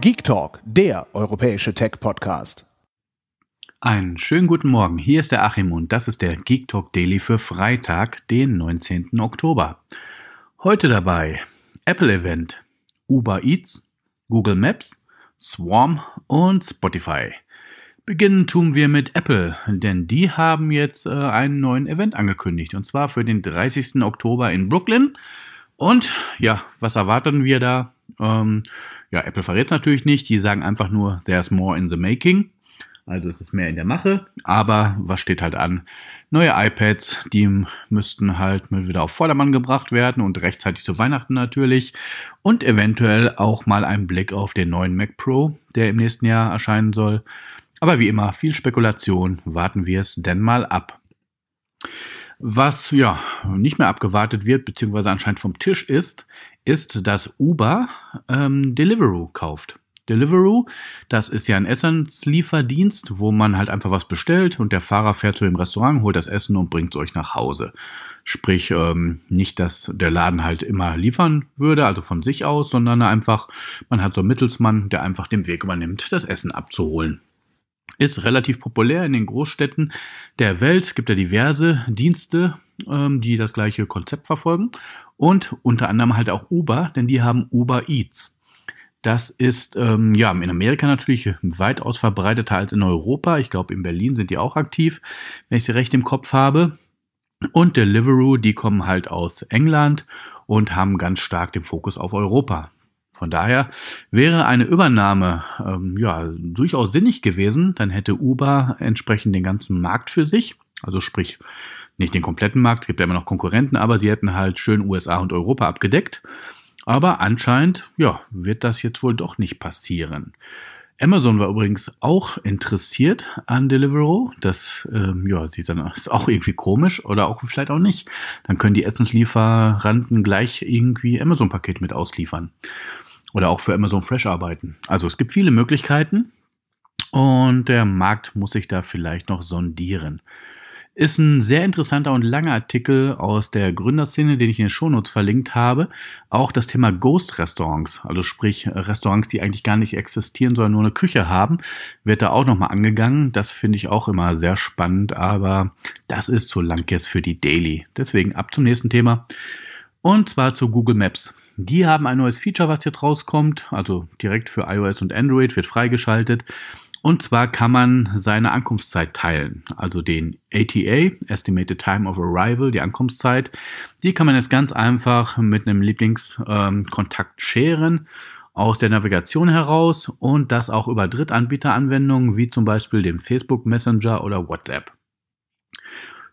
Geek Talk, der europäische Tech-Podcast. Einen schönen guten Morgen, hier ist der Achim und das ist der Geek Talk Daily für Freitag, den 19. Oktober. Heute dabei Apple Event, Uber Eats, Google Maps, Swarm und Spotify. Beginnen tun wir mit Apple, denn die haben jetzt äh, einen neuen Event angekündigt und zwar für den 30. Oktober in Brooklyn. Und ja, was erwarten wir da? Ähm, ja, Apple verrät es natürlich nicht. Die sagen einfach nur, there's more in the making. Also es ist mehr in der Mache. Aber was steht halt an? Neue iPads, die müssten halt mal wieder auf Vordermann gebracht werden und rechtzeitig zu Weihnachten natürlich. Und eventuell auch mal ein Blick auf den neuen Mac Pro, der im nächsten Jahr erscheinen soll. Aber wie immer, viel Spekulation. Warten wir es denn mal ab. Was ja nicht mehr abgewartet wird, beziehungsweise anscheinend vom Tisch ist, ist, dass Uber ähm, Deliveroo kauft. Deliveroo, das ist ja ein Essenslieferdienst, wo man halt einfach was bestellt und der Fahrer fährt zu dem Restaurant, holt das Essen und bringt es euch nach Hause. Sprich, ähm, nicht, dass der Laden halt immer liefern würde, also von sich aus, sondern einfach, man hat so einen Mittelsmann, der einfach den Weg übernimmt, das Essen abzuholen ist relativ populär in den Großstädten der Welt. Es gibt ja diverse Dienste, ähm, die das gleiche Konzept verfolgen. Und unter anderem halt auch Uber, denn die haben Uber Eats. Das ist ähm, ja in Amerika natürlich weitaus verbreiteter als in Europa. Ich glaube, in Berlin sind die auch aktiv, wenn ich sie recht im Kopf habe. Und Deliveroo, die kommen halt aus England und haben ganz stark den Fokus auf Europa. Von daher wäre eine Übernahme ähm, ja durchaus sinnig gewesen. Dann hätte Uber entsprechend den ganzen Markt für sich, also sprich nicht den kompletten Markt, es gibt ja immer noch Konkurrenten, aber sie hätten halt schön USA und Europa abgedeckt. Aber anscheinend ja wird das jetzt wohl doch nicht passieren. Amazon war übrigens auch interessiert an Deliveroo. Das ähm, ja, sieht dann ist auch irgendwie komisch oder auch vielleicht auch nicht. Dann können die Essenslieferanten gleich irgendwie Amazon-Paket mit ausliefern oder auch für Amazon Fresh arbeiten. Also es gibt viele Möglichkeiten und der Markt muss sich da vielleicht noch sondieren. Ist ein sehr interessanter und langer Artikel aus der Gründerszene, den ich in den Shownotes verlinkt habe. Auch das Thema Ghost-Restaurants, also sprich Restaurants, die eigentlich gar nicht existieren, sondern nur eine Küche haben, wird da auch nochmal angegangen. Das finde ich auch immer sehr spannend, aber das ist zu lang jetzt für die Daily. Deswegen ab zum nächsten Thema und zwar zu Google Maps. Die haben ein neues Feature, was jetzt rauskommt, also direkt für iOS und Android wird freigeschaltet. Und zwar kann man seine Ankunftszeit teilen, also den ATA, Estimated Time of Arrival, die Ankunftszeit. Die kann man jetzt ganz einfach mit einem Lieblingskontakt ähm, scheren aus der Navigation heraus und das auch über Drittanbieteranwendungen wie zum Beispiel dem Facebook Messenger oder WhatsApp.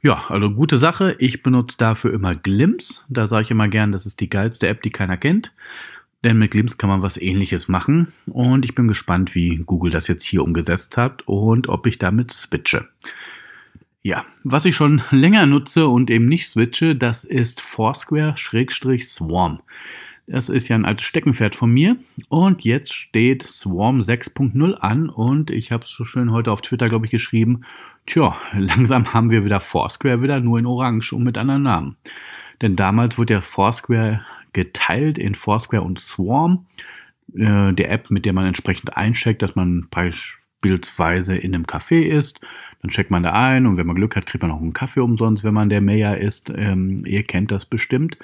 Ja, also gute Sache. Ich benutze dafür immer Glimpse. Da sage ich immer gern, das ist die geilste App, die keiner kennt. Denn mit Glimpse kann man was ähnliches machen. Und ich bin gespannt, wie Google das jetzt hier umgesetzt hat und ob ich damit switche. Ja, was ich schon länger nutze und eben nicht switche, das ist Foursquare-Swarm. Das ist ja ein altes Steckenpferd von mir. Und jetzt steht Swarm 6.0 an und ich habe es so schön heute auf Twitter, glaube ich, geschrieben. Tja, langsam haben wir wieder Foursquare wieder, nur in Orange und mit anderen Namen. Denn damals wurde ja Foursquare geteilt in Foursquare und Swarm, äh, der App, mit der man entsprechend eincheckt, dass man beispielsweise in einem Café ist. Dann checkt man da ein und wenn man Glück hat, kriegt man auch einen Kaffee umsonst, wenn man der Mayor ist. Ähm, ihr kennt das bestimmt.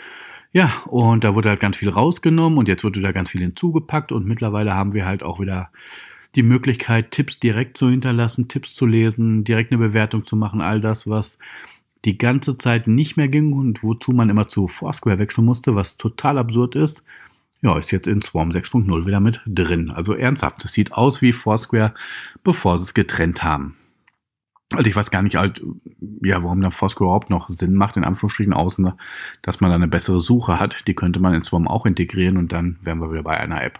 Ja, und da wurde halt ganz viel rausgenommen und jetzt wird wieder ganz viel hinzugepackt und mittlerweile haben wir halt auch wieder die Möglichkeit, Tipps direkt zu hinterlassen, Tipps zu lesen, direkt eine Bewertung zu machen, all das, was die ganze Zeit nicht mehr ging und wozu man immer zu Foursquare wechseln musste, was total absurd ist. Ja, ist jetzt in Swarm 6.0 wieder mit drin. Also ernsthaft, es sieht aus wie Foursquare, bevor sie es getrennt haben. Also ich weiß gar nicht halt, ja, warum dann Fosco überhaupt noch Sinn macht, in Anführungsstrichen, außen, dass man da eine bessere Suche hat. Die könnte man in Swarm auch integrieren und dann wären wir wieder bei einer App.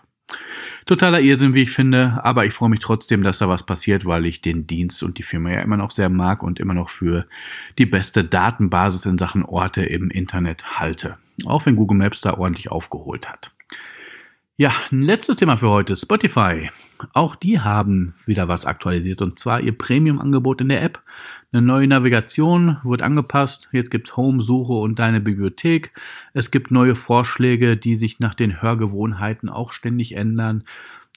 Totaler Irrsinn, wie ich finde, aber ich freue mich trotzdem, dass da was passiert, weil ich den Dienst und die Firma ja immer noch sehr mag und immer noch für die beste Datenbasis in Sachen Orte im Internet halte. Auch wenn Google Maps da ordentlich aufgeholt hat. Ja, letztes Thema für heute, Spotify. Auch die haben wieder was aktualisiert und zwar ihr Premium-Angebot in der App. Eine neue Navigation wird angepasst. Jetzt gibt's Home, Suche und deine Bibliothek. Es gibt neue Vorschläge, die sich nach den Hörgewohnheiten auch ständig ändern.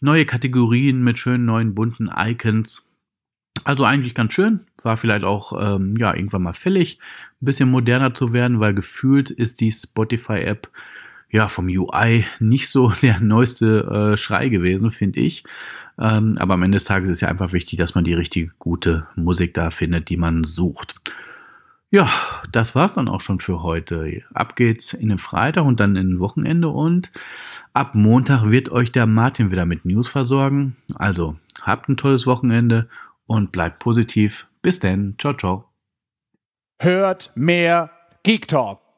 Neue Kategorien mit schönen neuen bunten Icons. Also eigentlich ganz schön, war vielleicht auch ähm, ja irgendwann mal fällig, ein bisschen moderner zu werden, weil gefühlt ist die Spotify-App ja, vom UI nicht so der neueste äh, Schrei gewesen, finde ich. Ähm, aber am Ende des Tages ist es ja einfach wichtig, dass man die richtige gute Musik da findet, die man sucht. Ja, das war's dann auch schon für heute. Ab geht's in den Freitag und dann in Wochenende und ab Montag wird euch der Martin wieder mit News versorgen. Also habt ein tolles Wochenende und bleibt positiv. Bis dann. Ciao, ciao. Hört mehr Geek Talk.